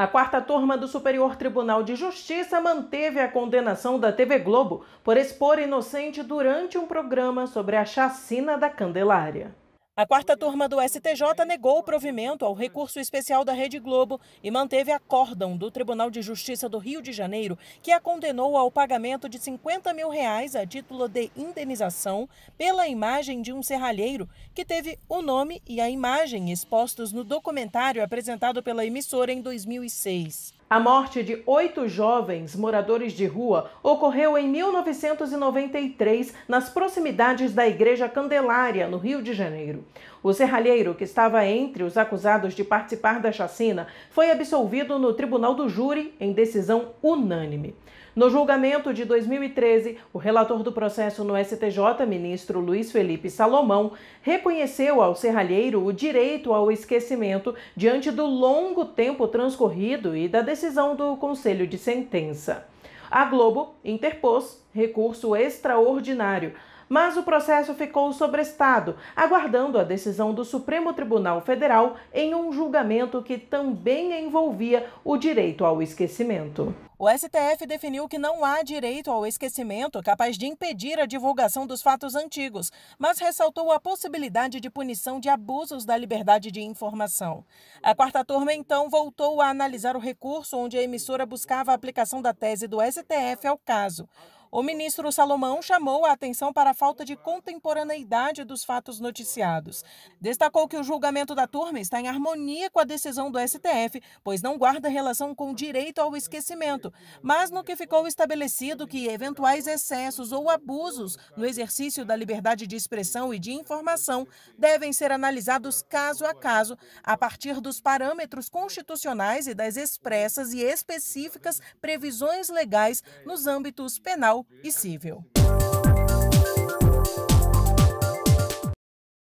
A quarta turma do Superior Tribunal de Justiça manteve a condenação da TV Globo por expor inocente durante um programa sobre a chacina da Candelária. A quarta turma do STJ negou o provimento ao recurso especial da Rede Globo e manteve acórdão do Tribunal de Justiça do Rio de Janeiro, que a condenou ao pagamento de 50 mil reais a título de indenização pela imagem de um serralheiro que teve o nome e a imagem expostos no documentário apresentado pela emissora em 2006. A morte de oito jovens moradores de rua ocorreu em 1993, nas proximidades da Igreja Candelária, no Rio de Janeiro. O serralheiro, que estava entre os acusados de participar da chacina, foi absolvido no Tribunal do Júri em decisão unânime. No julgamento de 2013, o relator do processo no STJ, ministro Luiz Felipe Salomão, reconheceu ao serralheiro o direito ao esquecimento diante do longo tempo transcorrido e da decisão do Conselho de Sentença. A Globo interpôs recurso extraordinário mas o processo ficou sobrestado, aguardando a decisão do Supremo Tribunal Federal em um julgamento que também envolvia o direito ao esquecimento. O STF definiu que não há direito ao esquecimento capaz de impedir a divulgação dos fatos antigos, mas ressaltou a possibilidade de punição de abusos da liberdade de informação. A quarta turma, então, voltou a analisar o recurso onde a emissora buscava a aplicação da tese do STF ao caso. O ministro Salomão chamou a atenção para a falta de contemporaneidade dos fatos noticiados. Destacou que o julgamento da turma está em harmonia com a decisão do STF, pois não guarda relação com o direito ao esquecimento, mas no que ficou estabelecido que eventuais excessos ou abusos no exercício da liberdade de expressão e de informação devem ser analisados caso a caso, a partir dos parâmetros constitucionais e das expressas e específicas previsões legais nos âmbitos penal e cível.